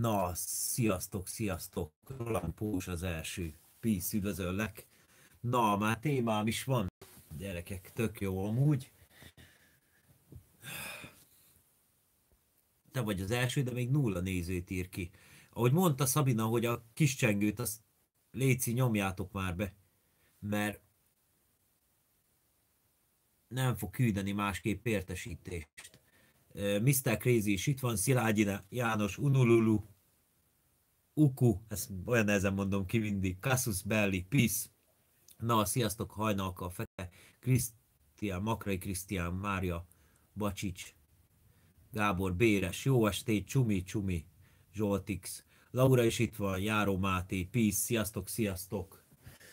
Na, sziasztok, sziasztok! Roland Pós az első. Peace, üdvözöllek! Na, már témám is van, gyerekek, tök jó amúgy. Te vagy az első, de még nulla nézőt ír ki. Ahogy mondta Szabina, hogy a kis csengőt, azt léci nyomjátok már be, mert nem fog küldeni másképp értesítést. Mr. Crazy is itt van, Szilágyi János, Unululu, Uku, ezt olyan nehezen mondom ki mindig, Kasus Belli, Peace, na, sziasztok, hajnalka, Fete, Krisztián, Makrai Krisztián, Mária, Bacsics, Gábor, Béres, jó estét, Csumi, Csumi, Zsoltix, Laura is itt van, Járó Máté, Peace, sziasztok, sziasztok.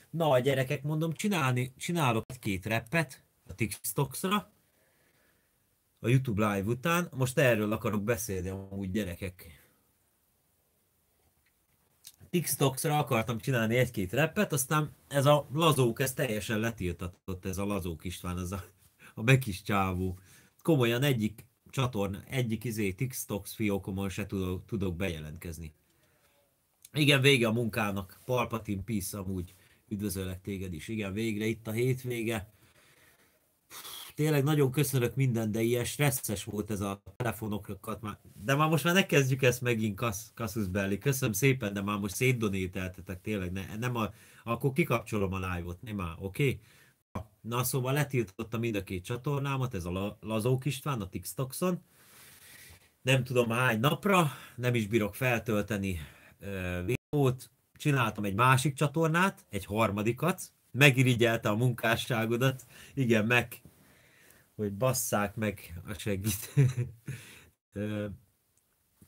Na, a gyerekek, mondom, csinálni, csinálok egy-két repet a TikToksra, a YouTube live után. Most erről akarok beszélni amúgy gyerekek. TikToksra akartam csinálni egy-két repet, aztán ez a lazók, ez teljesen letiltatott, ez a lazók István, ez a, a bekis csávó. Komolyan egyik csatorna, egyik izé TikToks fiókomon se tudok, tudok bejelentkezni. Igen, vége a munkának. Palpatine Peace amúgy. Üdvözöllek téged is. Igen, végre itt a hétvége tényleg nagyon köszönök minden, de ilyen stresszes volt ez a telefonokat már. De már most már ne kezdjük ezt megint Kass, Kassus Belli. Köszönöm szépen, de már most szétdonételtetek tényleg. Ne, nem a, akkor kikapcsolom a live-ot, nem már, oké? Okay? Na szóval letiltotta mind a két csatornámat, ez a Lazók István a TikTokson. Nem tudom hány napra, nem is bírok feltölteni videót. Csináltam egy másik csatornát, egy harmadikat, megirigyelte a munkásságodat. Igen, meg, hogy basszák meg a segít.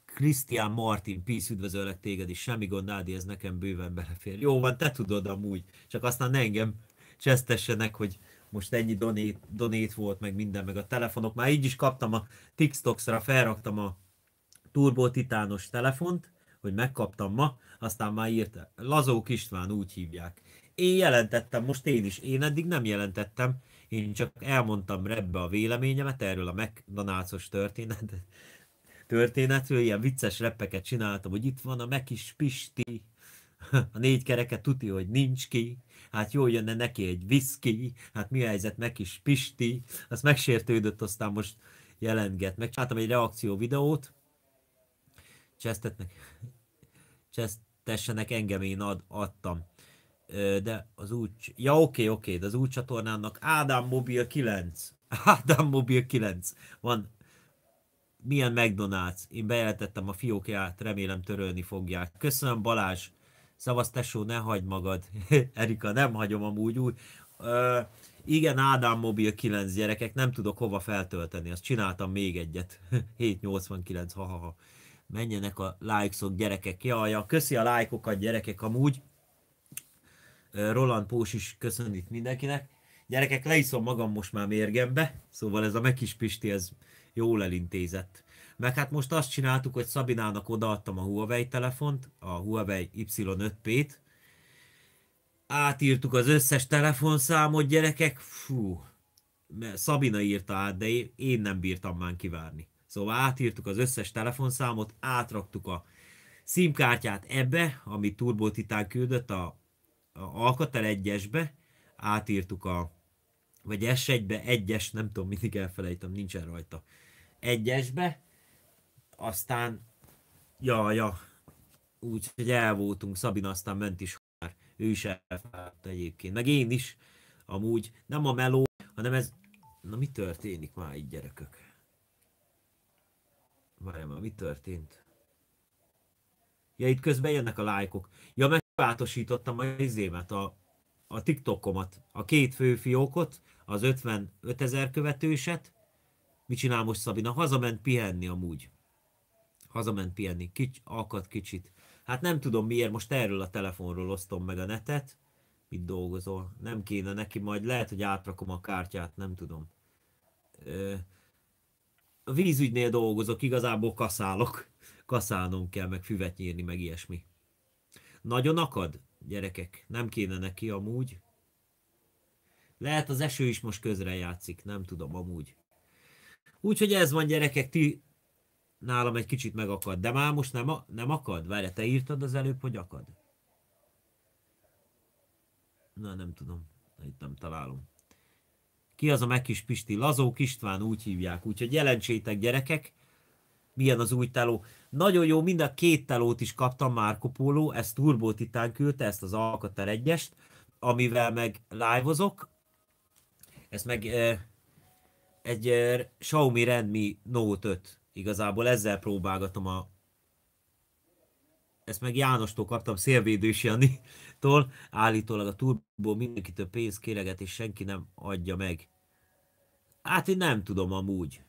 Krisztián Martin, peace, üdvözöllek téged is, semmi gond, Nádi, ez nekem bőven belefér. Jó van, te tudod amúgy, csak aztán ne engem csesztessenek, hogy most ennyi donét, donét volt, meg minden, meg a telefonok. Már így is kaptam a TikToksra, felraktam a Turbo Titános telefont, hogy megkaptam ma, aztán már írta, Lazók István úgy hívják én jelentettem most én is. Én eddig nem jelentettem, én csak elmondtam Rebbe a véleményemet erről a McDonald's-os történet, történetről, ilyen vicces reppeket csináltam, hogy itt van a Mekis Pisti, a négy kereket tuti, hogy nincs ki, hát jó jönne neki egy viszki, hát mi a helyzet Mekis Pisti, az megsértődött, aztán most jelentget. Megcsináltam egy reakció videót, csesztetnek, csesztessenek engem, én ad, adtam de az új... Ja, oké, okay, oké, okay, de az új csatornának Ádám Mobil 9. Ádám Mobil 9. Van milyen McDonald's? Én bejelentettem a fiókját, remélem törölni fogják. Köszönöm Balázs, szavaz tesó, ne hagyd magad. Erika, nem hagyom amúgy úgy. Ö, igen, Ádám mobil 9 gyerekek, nem tudok hova feltölteni, azt csináltam még egyet. 789, ha, ha, ha. Menjenek a lájkszok gyerekek, Ja, ja, köszi a lájkokat gyerekek amúgy. Roland Pós is köszönít mindenkinek. Gyerekek, leiszom magam most már mérgembe, szóval ez a Mekis Pisti, ez jól elintézett. Meg hát most azt csináltuk, hogy Szabinának odaadtam a Huawei telefont, a Huawei Y5P-t, átírtuk az összes telefonszámot, gyerekek, fú, Szabina írta át, de én nem bírtam már kivárni. Szóval átírtuk az összes telefonszámot, átraktuk a SIM kártyát ebbe, amit Turbo Titán küldött a Alkatel 1-esbe, átírtuk a, vagy S1-be, 1 nem tudom, mindig elfelejtem, nincsen rajta. 1 aztán, ja, ja, úgyhogy el voltunk, Szabina aztán ment is már, ő is elfelejtett egyébként, meg én is, amúgy, nem a meló, hanem ez, na mi történik már így gyerekök? Várjál már, mi történt? Ja, itt közben jönnek a lájkok. Ja, mert átosítottam az izémet, a, a TikTokomat, a két fő fiókot, az 55 ezer követőset. Mit csinál most Szabina? Hazament pihenni amúgy. Hazament pihenni, Kics, akad kicsit. Hát nem tudom miért, most erről a telefonról osztom meg a netet. Mit dolgozol? Nem kéne neki, majd lehet, hogy átrakom a kártyát, nem tudom. Ö, a vízügynél dolgozok, igazából kaszálok. Kaszálnom kell, meg füvet nyírni, meg ilyesmi. Nagyon akad, gyerekek, nem kéne neki amúgy. Lehet az eső is most közre játszik, nem tudom amúgy. Úgyhogy ez van, gyerekek, ti nálam egy kicsit megakad, de már most nem, nem akad? Várj, te írtad az előbb, hogy akad? Na, nem tudom. Itt nem találom. Ki az a megkis Pisti? Lazó István úgy hívják. Úgyhogy jelentsétek, gyerekek milyen az új teló. Nagyon jó, mind a két telót is kaptam Marco Polo, ezt Turbo Titán küldte, ezt az Alcatel 1 amivel meg live-ozok. Ez meg eh, egy eh, Xiaomi Redmi Note 5. Igazából ezzel próbálgatom a... Ezt meg Jánostól kaptam, Szélvédős tól Állítólag a Turbo mindenkitől pénzt kéreget, és senki nem adja meg. Hát én nem tudom amúgy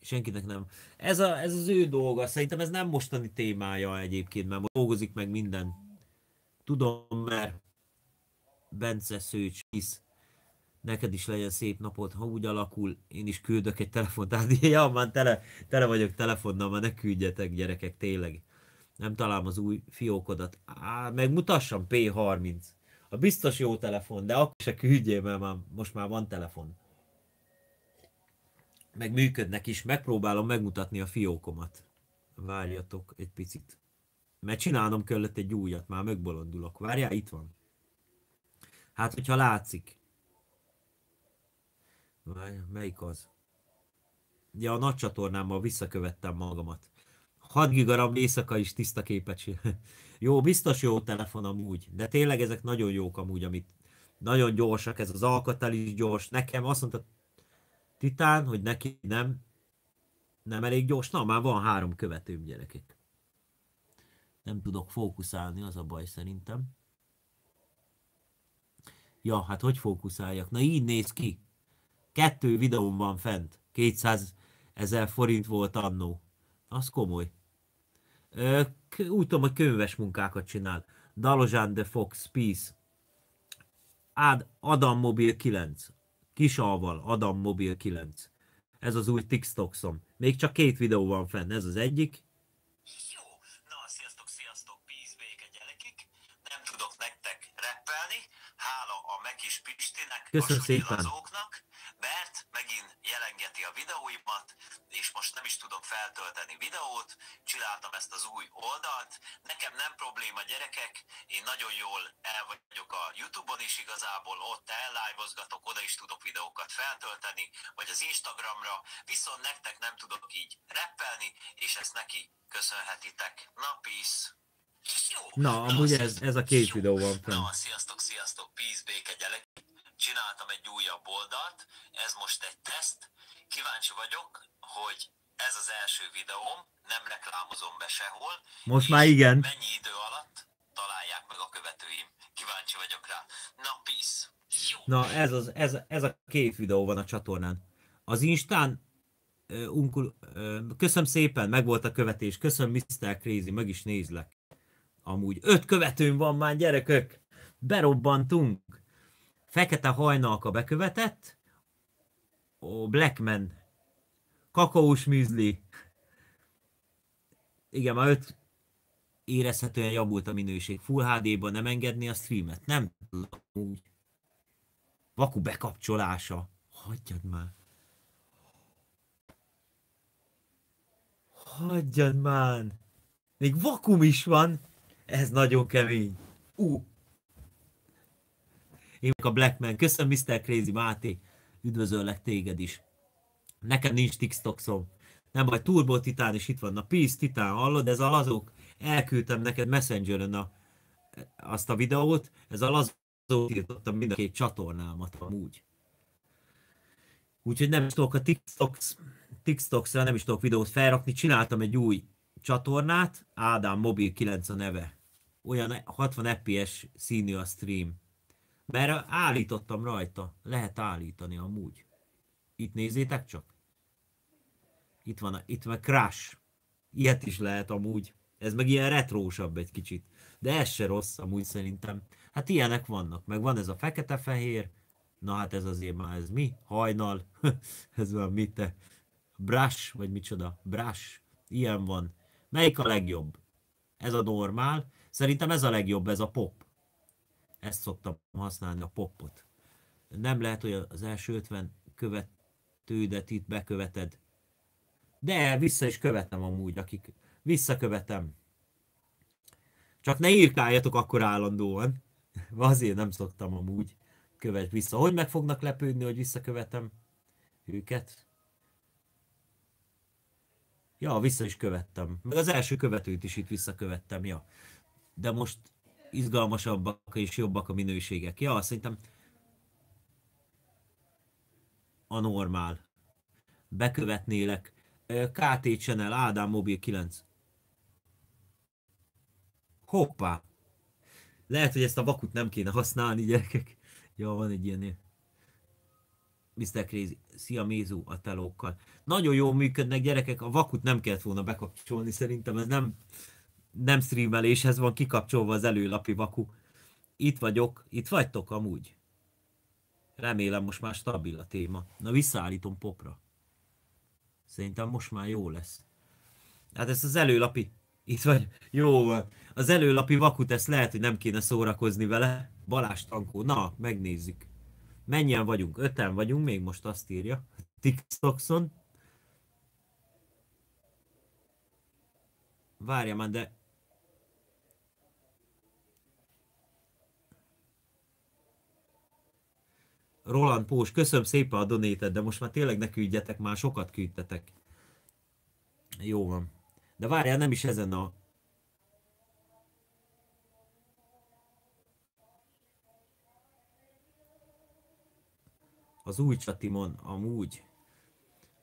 senkinek nem. Ez, a, ez az ő dolga, szerintem ez nem mostani témája egyébként, mert dolgozik meg minden. Tudom, mert Bence Szőcs hisz. Neked is legyen szép napod, ha úgy alakul, én is küldök egy telefont. Tehát, ja, már tele, tele vagyok telefonnal, már ne küldjetek gyerekek, tényleg. Nem találom az új fiókodat. Á, megmutassam P30. A biztos jó telefon, de akkor se küldjél, mert már, most már van telefon meg működnek is, megpróbálom megmutatni a fiókomat. Várjatok egy picit. Mert csinálnom kellett egy újat, már megbolondulok. Várjál, itt van. Hát, hogyha látszik. Várj, melyik az? Ja, a nagy csatornámmal visszakövettem magamat. 6 gigaram éjszaka is tiszta képet Jó, biztos jó telefon amúgy, de tényleg ezek nagyon jók amúgy, amit nagyon gyorsak, ez az alkatel is gyors. Nekem azt mondta, titán, hogy neki nem, nem elég gyors. Na, már van három követőm gyerekek. Nem tudok fókuszálni, az a baj szerintem. Ja, hát hogy fókuszáljak? Na így néz ki. Kettő videóm van fent. 200 ezer forint volt annó. Az komoly. Ö, úgy tudom, hogy könyves munkákat csinál. Dalozsán de Fox, Peace. Ad, Adam Mobil 9. Kisalval, Adam Mobil 9. Ez az új TikTokszom. Még csak két videó van fenn, ez az egyik. Jó, na sziasztok, sziasztok, peace, béke gyerekik. Nem tudok nektek reppelni, hála a Mekis Pistinek. Köszönöm szépen. Lazók, gyerekek, én nagyon jól el vagyok a Youtube-on is igazából, ott ellájvozgatok, oda is tudok videókat feltölteni, vagy az Instagramra, viszont nektek nem tudok így reppelni, és ezt neki köszönhetitek. Na, peace! Jó. Na, amúgy ez, ez a két jó. videó van. Na, sziasztok, sziasztok, peace, béke gyerek. Csináltam egy újabb oldalt, ez most egy teszt. Kíváncsi vagyok, hogy ez az első videóm, nem reklámozom be sehol. Most már igen. Mennyi idő alatt találják meg a követőim. Kíváncsi vagyok rá. Na, peace! Jó. Na, ez, az, ez, ez a kép videó van a csatornán. Az Instán uh, unkul, uh, köszönöm szépen, meg volt a követés, köszönöm Mr. Crazy, meg is nézlek. Amúgy öt követőm van már, gyerekök! Berobbantunk! Fekete hajnalka bekövetett, a Blackman, kakaós műzli, igen, már öt érezhetően javult a minőség. Full HD-ban nem engedni a streamet? Nem úgy Vaku bekapcsolása. Hagyjad már. Hagyjad már. Még vakum is van. Ez nagyon kemény. Ú. Uh. Én a Blackman. Köszönöm Mr. Crazy Máté. Üdvözöllek téged is. Nekem nincs Tiktok TikTok-szom. Nem baj, Turbo Titán is itt van. Na, Peace Titán, hallod? Ez a lazok elküldtem neked Messengeren a, azt a videót, ez a lazó tiltottam mind a két csatornámat amúgy. Úgyhogy nem is tudok a TikToks, TikToksra nem is tudok videót felrakni, csináltam egy új csatornát, Ádám Mobil 9 a neve. Olyan 60 FPS színű a stream. Mert állítottam rajta, lehet állítani amúgy. Itt nézzétek csak. Itt van, a, itt van a Crash. Ilyet is lehet amúgy. Ez meg ilyen retrósabb egy kicsit. De ez se rossz, amúgy szerintem. Hát ilyenek vannak. Meg van ez a fekete-fehér, na hát ez azért már ez mi? Hajnal, ez van mit te? Brush, vagy micsoda? Brush, ilyen van. Melyik a legjobb? Ez a normál. Szerintem ez a legjobb, ez a pop. Ezt szoktam használni, a popot. Nem lehet, hogy az első 50 követődet itt beköveted. De vissza is követem amúgy, akik Visszakövetem. Csak ne írkáljatok akkor állandóan. Azért nem szoktam amúgy. Követ vissza. Hogy meg fognak lepődni, hogy visszakövetem őket? Ja, vissza is követtem. Meg az első követőt is itt visszakövettem, ja. De most izgalmasabbak és jobbak a minőségek. Ja, szerintem a normál. Bekövetnélek. KT Channel, Ádám Mobil 9. Hoppá! Lehet, hogy ezt a vakut nem kéne használni, gyerekek. Ja, van egy ilyen. Mr. Crazy, szia Mézú a telókkal. Nagyon jól működnek gyerekek, a vakut nem kellett volna bekapcsolni, szerintem ez nem, nem streameléshez van kikapcsolva az előlapi vaku. Itt vagyok, itt vagytok amúgy. Remélem most már stabil a téma. Na visszaállítom popra. Szerintem most már jó lesz. Hát ez az előlapi. Itt vagy. Jó van. Az előlapi vakut, ezt lehet, hogy nem kéne szórakozni vele. Balázs Tankó, na, megnézzük. Mennyien vagyunk? Öten vagyunk, még most azt írja. TikTokson. Várja már, de... Roland Pós, köszönöm szépen a donétet, de most már tényleg ne küldjetek, már sokat küldtetek. Jó van. De várjál, nem is ezen a az új csatimon amúgy.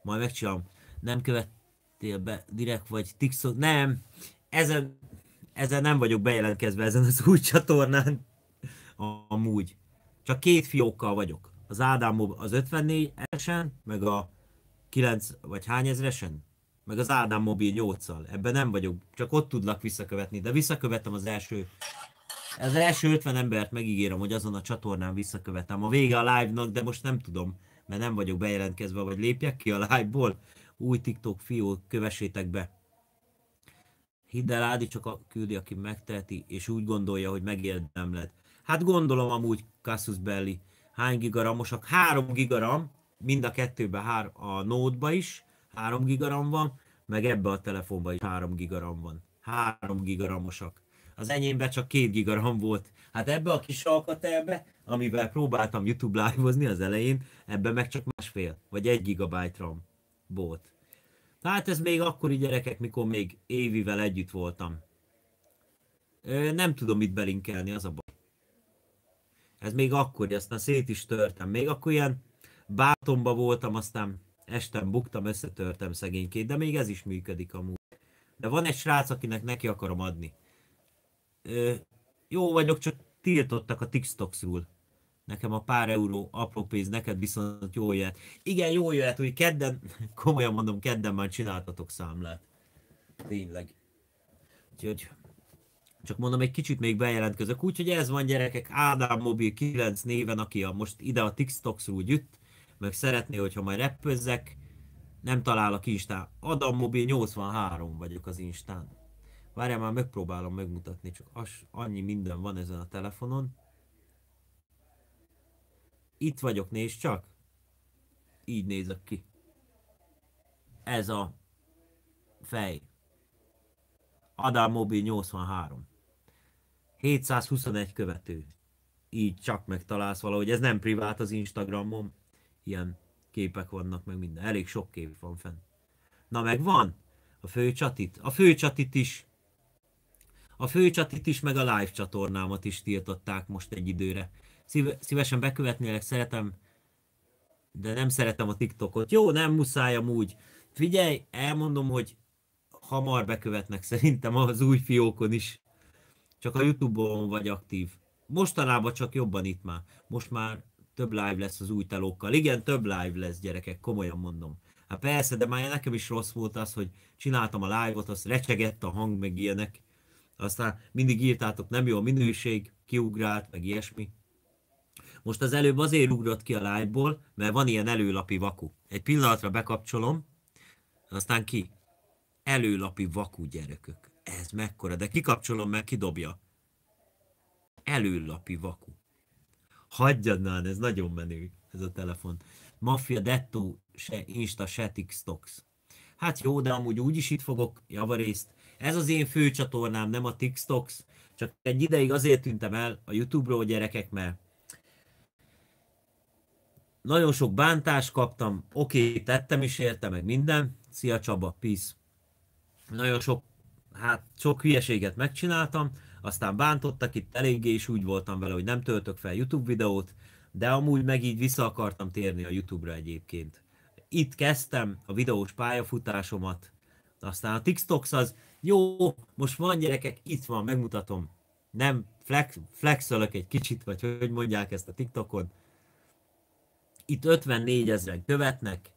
Majd megcsinálom. Nem követtél be direkt vagy TikTok? Nem, ezen, ezen nem vagyok bejelentkezve ezen az új csatornán. Amúgy. Csak két fiókkal vagyok. Az Ádám az 54 esen, meg a 9 vagy hány ezresen? Meg az Ádám mobil 8-szal. Ebben nem vagyok, csak ott tudlak visszakövetni, de visszakövettem az első az első 50 embert megígérem, hogy azon a csatornán visszakövetem. A vége a live-nak, de most nem tudom, mert nem vagyok bejelentkezve, vagy lépjek ki a live-ból. Új TikTok fió, kövessétek be. Hidd el, Ádi csak a küldi, aki megteheti, és úgy gondolja, hogy megérdemled. Hát gondolom amúgy Casus Belli. Hány gigaramosak? 3 gigaram, mind a kettőben hár, a Note-ba is 3 gigaram van, meg ebbe a telefonba is 3 gigaram van. 3 gigaramosak az enyémben csak két giga RAM volt. Hát ebbe a kis alkatelbe, amivel próbáltam YouTube live az elején, ebben meg csak másfél, vagy egy gigabyte RAM volt. Hát ez még akkori gyerekek, mikor még Évivel együtt voltam. Nem tudom mit belinkelni, az a baj. Ez még akkor, aztán szét is törtem. Még akkor ilyen bátomba voltam, aztán estem buktam, összetörtem szegénykét, de még ez is működik amúgy. De van egy srác, akinek neki akarom adni jó vagyok, csak tiltottak a TikToksról. Nekem a pár euró apró pénz, neked viszont jó jöhet. Igen, jó jöhet, hogy kedden, komolyan mondom, kedden már csináltatok számlát. Tényleg. Úgyhogy csak mondom, egy kicsit még bejelentkezek. Úgyhogy ez van gyerekek, Ádám Mobil 9 néven, aki a, most ide a TikToksról jött, meg szeretné, hogyha majd repözzek, nem találok Instán. Adam Mobil 83 vagyok az Instán. Várjál, már megpróbálom megmutatni, csak az, annyi minden van ezen a telefonon. Itt vagyok, nézd csak! Így nézek ki. Ez a fej. Adam Mobil 83. 721 követő. Így csak megtalálsz valahogy. Ez nem privát az Instagramon. Ilyen képek vannak, meg minden. Elég sok kép van fenn. Na meg van a főcsatit. A főcsatit is a főcsatit is, meg a live csatornámat is tiltották most egy időre. Szív- szívesen bekövetnélek, szeretem, de nem szeretem a TikTokot. Jó, nem muszáj amúgy. Figyelj, elmondom, hogy hamar bekövetnek szerintem az új fiókon is. Csak a Youtube-on vagy aktív. Mostanában csak jobban itt már. Most már több live lesz az új telókkal. Igen, több live lesz, gyerekek, komolyan mondom. Hát persze, de már nekem is rossz volt az, hogy csináltam a live-ot, az recsegett a hang, meg ilyenek aztán mindig írtátok, nem jó a minőség, kiugrált, meg ilyesmi. Most az előbb azért ugrott ki a live-ból, mert van ilyen előlapi vaku. Egy pillanatra bekapcsolom, aztán ki? Előlapi vaku gyerekök. Ez mekkora, de kikapcsolom, mert kidobja. Előlapi vaku. Hagyjad már, ez nagyon menő, ez a telefon. Mafia Detto, se Insta, se TikToks. Hát jó, de amúgy úgy is itt fogok javarészt ez az én fő csatornám, nem a TikToks. Csak egy ideig azért tűntem el a YouTube-ról, gyerekek, mert nagyon sok bántást kaptam, oké, okay, tettem is érte, meg minden. Szia Csaba, peace. Nagyon sok, hát sok hülyeséget megcsináltam, aztán bántottak itt eléggé, és úgy voltam vele, hogy nem töltök fel YouTube videót, de amúgy meg így vissza akartam térni a YouTube-ra egyébként. Itt kezdtem a videós pályafutásomat, aztán a TikToks az jó, most van gyerekek, itt van, megmutatom. Nem flex, flexölök egy kicsit, vagy hogy mondják ezt a TikTokon. Itt 54 ezeren követnek.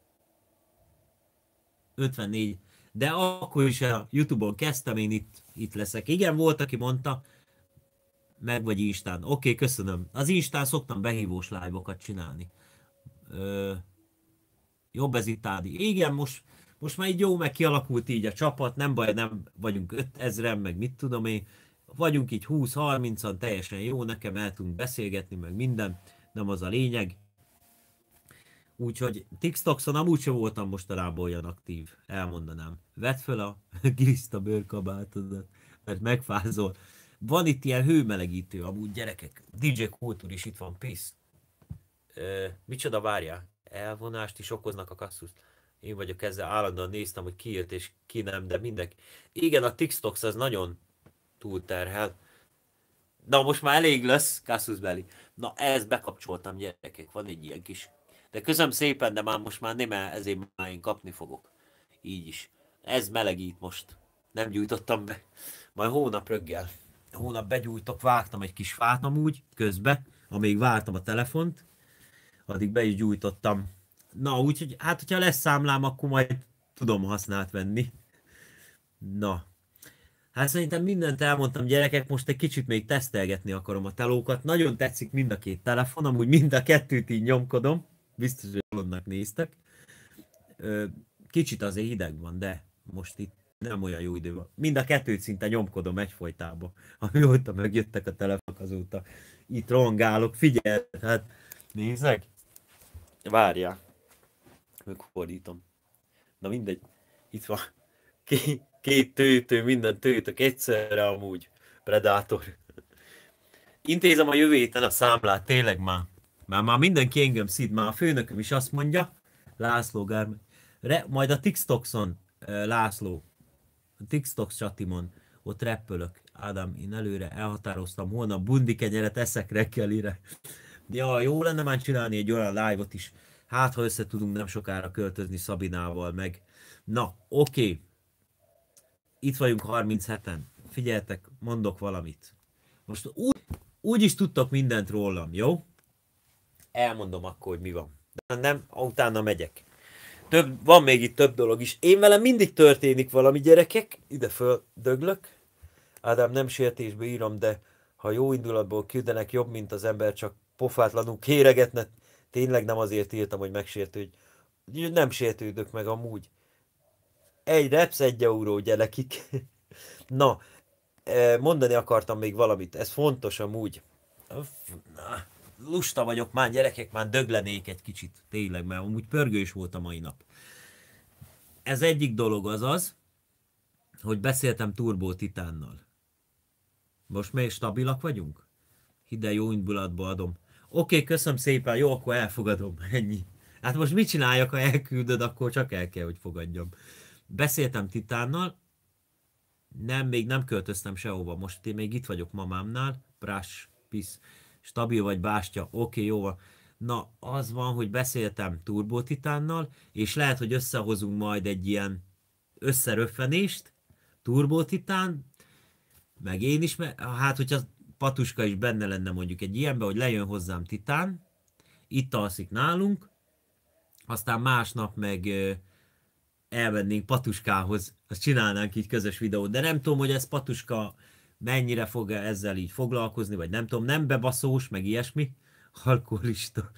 54. De akkor is a Youtube-on kezdtem, én itt, itt leszek. Igen, volt, aki mondta, meg vagy Instán. Oké, okay, köszönöm. Az Instán szoktam behívós live-okat csinálni. Ö, jobb ez itt Ádi. Igen, most most már így jó, meg kialakult így a csapat, nem baj, nem vagyunk 5000-en, meg mit tudom én, vagyunk így 20-30-an, teljesen jó, nekem el tudunk beszélgetni, meg minden, nem az a lényeg. Úgyhogy TikTokson amúgy sem voltam mostanában olyan aktív, elmondanám. Vedd fel a giliszta bőrkabátodat, mert megfázol. Van itt ilyen hőmelegítő, amúgy gyerekek. DJ Kultúr is itt van, pisz. Micsoda várja? Elvonást is okoznak a kasszuszt én vagyok ezzel, állandóan néztem, hogy ki jött és ki nem, de mindenki. Igen, a TikTok az nagyon túlterhel. Na most már elég lesz, Casus Beli. Na ezt bekapcsoltam gyerekek, van egy ilyen kis. De köszönöm szépen, de már most már nem, mert ezért már én kapni fogok. Így is. Ez melegít most. Nem gyújtottam be. Majd hónap reggel. Hónap begyújtok, vágtam egy kis fát amúgy közbe, amíg vártam a telefont. Addig be is gyújtottam Na, úgyhogy hát, hogyha lesz számlám, akkor majd tudom használt venni. Na. Hát szerintem mindent elmondtam, gyerekek, most egy kicsit még tesztelgetni akarom a telókat. Nagyon tetszik mind a két telefon, amúgy mind a kettőt így nyomkodom. Biztos, hogy annak néztek. Kicsit azért hideg van, de most itt nem olyan jó idő van. Mind a kettőt szinte nyomkodom egyfolytában. Amióta megjöttek a telefonok azóta. Itt rongálok, figyelj, hát nézzek. Várja megfordítom. Na mindegy, itt van két, két tőtő, minden tőtök egyszerre amúgy. Predátor. Intézem a jövő héten a számlát, tényleg már. Már, már mindenki engem szid, már a főnököm is azt mondja, László Gárme. Re, majd a TikTokson, László, a TikTok csatimon, ott reppölök. Ádám, én előre elhatároztam, holnap bundi kenyeret eszek reggelire. Ja, jó lenne már csinálni egy olyan live-ot is hát ha össze tudunk nem sokára költözni Szabinával, meg na, oké, okay. itt vagyunk 37-en, figyeltek, mondok valamit. Most úgy, úgy is tudtok mindent rólam, jó? Elmondom akkor, hogy mi van. De nem, utána megyek. Több, van még itt több dolog is. Én velem mindig történik valami, gyerekek. Ide föl döglök. Ádám nem sértésbe írom, de ha jó indulatból küldenek, jobb, mint az ember csak pofátlanul kéregetne Tényleg nem azért írtam, hogy megsértődj. Nem sértődök meg amúgy. Egy reps, egy euró gyerekik. Na, e, mondani akartam még valamit. Ez fontos amúgy. Na, lusta vagyok már, gyerekek, már döglenék egy kicsit. Tényleg, mert amúgy pörgős volt a mai nap. Ez egyik dolog az az, hogy beszéltem Turbo Titánnal. Most még stabilak vagyunk? Hide jó indulatba adom. Oké, okay, köszönöm szépen, jó, akkor elfogadom, ennyi. Hát most mit csináljak, ha elküldöd, akkor csak el kell, hogy fogadjam. Beszéltem Titánnal, nem, még nem költöztem sehova, most én még itt vagyok mamámnál, prás, pisz, stabil vagy bástya, oké, okay, jó van. Na, az van, hogy beszéltem Turbo Titánnal, és lehet, hogy összehozunk majd egy ilyen összeröffenést, Turbo Titán, meg én is, hát hogyha Patuska is benne lenne mondjuk egy ilyenbe, hogy lejön hozzám Titán, itt alszik nálunk, aztán másnap meg elvennénk Patuskához, azt csinálnánk így közös videót, de nem tudom, hogy ez Patuska mennyire fog ezzel így foglalkozni, vagy nem tudom, nem bebaszós, meg ilyesmi, alkoholista,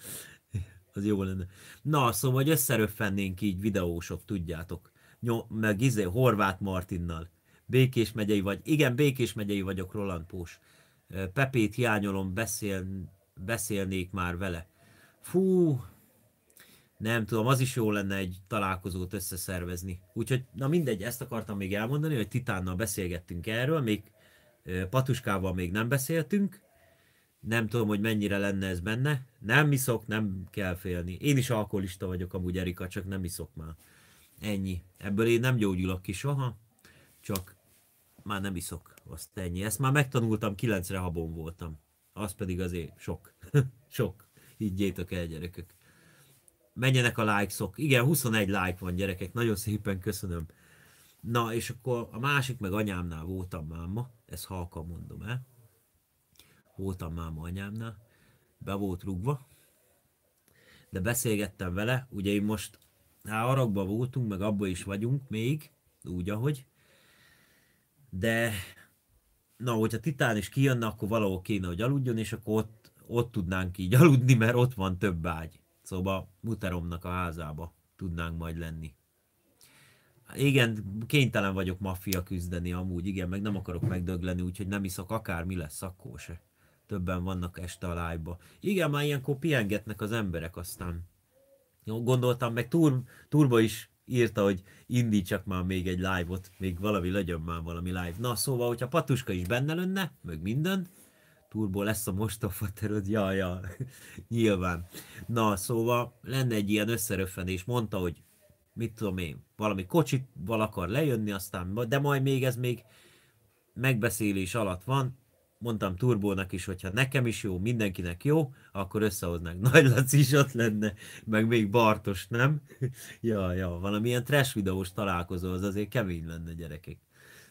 az jó lenne. Na, szóval, hogy összeröffennénk így videósok, tudjátok, Nyom, meg izé, Horváth Martinnal, Békés megyei vagy, igen, Békés megyei vagyok, Roland Pós. Pepét hiányolom, beszél, beszélnék már vele. Fú, nem tudom, az is jó lenne egy találkozót összeszervezni. Úgyhogy, na mindegy, ezt akartam még elmondani, hogy Titánnal beszélgettünk erről, még Patuskával még nem beszéltünk, nem tudom, hogy mennyire lenne ez benne. Nem iszok, nem kell félni. Én is alkoholista vagyok amúgy, Erika, csak nem iszok már. Ennyi. Ebből én nem gyógyulok ki soha, csak már nem iszok, azt ennyi. Ezt már megtanultam, kilencre habon voltam. Az pedig azért sok. sok. Higgyétek el, gyerekek. Menjenek a likesok. Igen, 21 like van, gyerekek. Nagyon szépen köszönöm. Na, és akkor a másik meg anyámnál voltam máma. Ezt halkan mondom el. Eh? Voltam máma anyámnál. Be volt rúgva. De beszélgettem vele. Ugye én most hát arokba voltunk, meg abba is vagyunk még, úgy ahogy de na, hogyha Titán is kijönne, akkor valahol kéne, hogy aludjon, és akkor ott, ott tudnánk így aludni, mert ott van több ágy. Szóval Muteromnak a házába tudnánk majd lenni. Igen, kénytelen vagyok maffia küzdeni amúgy, igen, meg nem akarok megdögleni, úgyhogy nem iszok, akár mi lesz, akkor se. Többen vannak este a lájba. Igen, már ilyenkor piengetnek az emberek aztán. Jó, gondoltam, meg tur, turba is írta, hogy indítsak már még egy live-ot, még valami legyen már valami live. Na szóval, hogyha Patuska is benne lenne, meg minden, turbo lesz a mostofa, tudod, ja, ja, nyilván. Na, szóval lenne egy ilyen összeröffenés, mondta, hogy mit tudom én, valami kocsit val akar lejönni, aztán, de majd még ez még megbeszélés alatt van, mondtam Turbónak is, hogyha nekem is jó, mindenkinek jó, akkor összehoznánk. Nagy Laci is ott lenne, meg még Bartos, nem? ja, ja, valamilyen trash videós találkozó, az azért kemény lenne, gyerekek.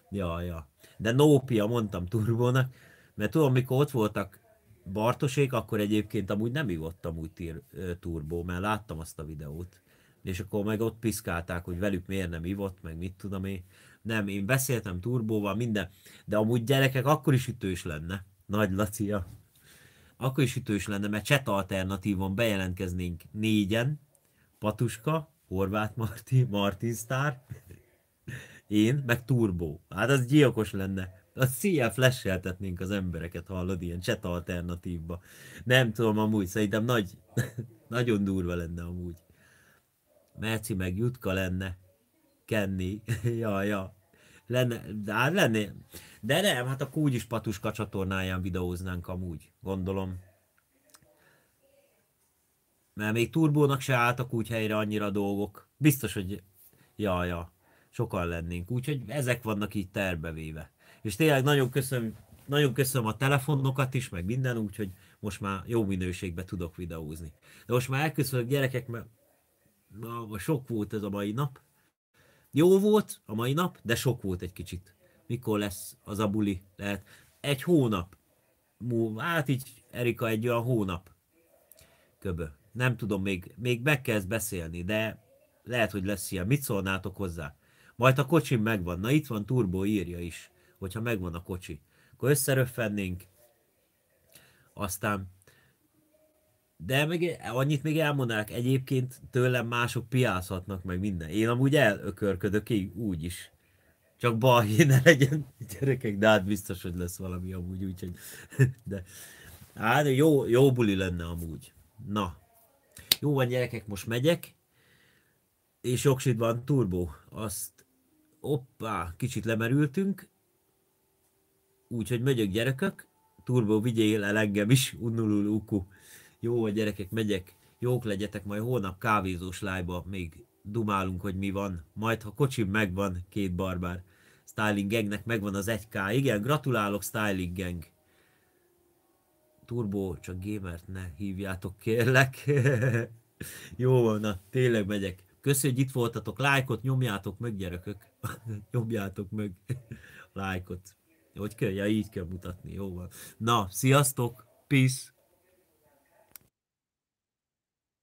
Ja, ja. De Nópia, mondtam Turbónak, mert tudom, mikor ott voltak Bartosék, akkor egyébként amúgy nem ivottam úgy tír, turbó, mert láttam azt a videót. És akkor meg ott piszkálták, hogy velük miért nem ivott, meg mit tudom én nem, én beszéltem turbóval, minden, de amúgy gyerekek, akkor is ütős lenne. Nagy Lacia. Akkor is ütős lenne, mert cset alternatívon bejelentkeznénk négyen, Patuska, Horváth Marti, Martin Star, én, meg Turbo. Hát az gyilkos lenne. A szíjjel flesseltetnénk az embereket, hallod, ilyen cset alternatívba. Nem tudom amúgy, szerintem nagy, nagyon durva lenne amúgy. Merci meg Jutka lenne kenni. ja, ja. Lenne, de hát lenne. De nem, hát akkor úgyis Patuska csatornáján videóznánk amúgy, gondolom. Mert még turbónak se álltak úgy helyre annyira dolgok. Biztos, hogy ja, ja, sokan lennénk. Úgyhogy ezek vannak így tervevéve. És tényleg nagyon köszönöm, nagyon köszönöm a telefonokat is, meg minden, úgyhogy most már jó minőségben tudok videózni. De most már elköszönök gyerekek, mert na, sok volt ez a mai nap. Jó volt a mai nap, de sok volt egy kicsit. Mikor lesz az a buli? Lehet egy hónap. Múl, hát így Erika egy olyan hónap. Köbö. Nem tudom, még, még meg ezt beszélni, de lehet, hogy lesz ilyen. Mit szólnátok hozzá? Majd a kocsim megvan. Na itt van Turbo írja is, hogyha megvan a kocsi. Akkor összeröffennénk, aztán de még e, annyit még elmondanák, egyébként tőlem mások piászhatnak meg minden. Én amúgy elökörködök ki, úgy is. Csak baj, ne legyen gyerekek, de hát biztos, hogy lesz valami amúgy, úgyhogy... De... Hát jó, jó buli lenne amúgy. Na. Jó van gyerekek, most megyek. És jogsit van turbó. Azt... Oppá, kicsit lemerültünk. Úgyhogy megyek gyerekek. Turbó, vigyél el engem is. Unnulul uku jó, a gyerekek, megyek, jók legyetek, majd holnap kávézós lájba még dumálunk, hogy mi van. Majd, ha kocsim megvan, két barbár. Styling Gangnek megvan az 1K. Igen, gratulálok Styling Gang. Turbo, csak gamert ne hívjátok, kérlek. Jó van, na, tényleg megyek. Köszönjük, hogy itt voltatok. Lájkot nyomjátok meg, gyerekök. nyomjátok meg. Lájkot. Hogy kell? Ja, így kell mutatni. Jó van. Na, sziasztok. Peace.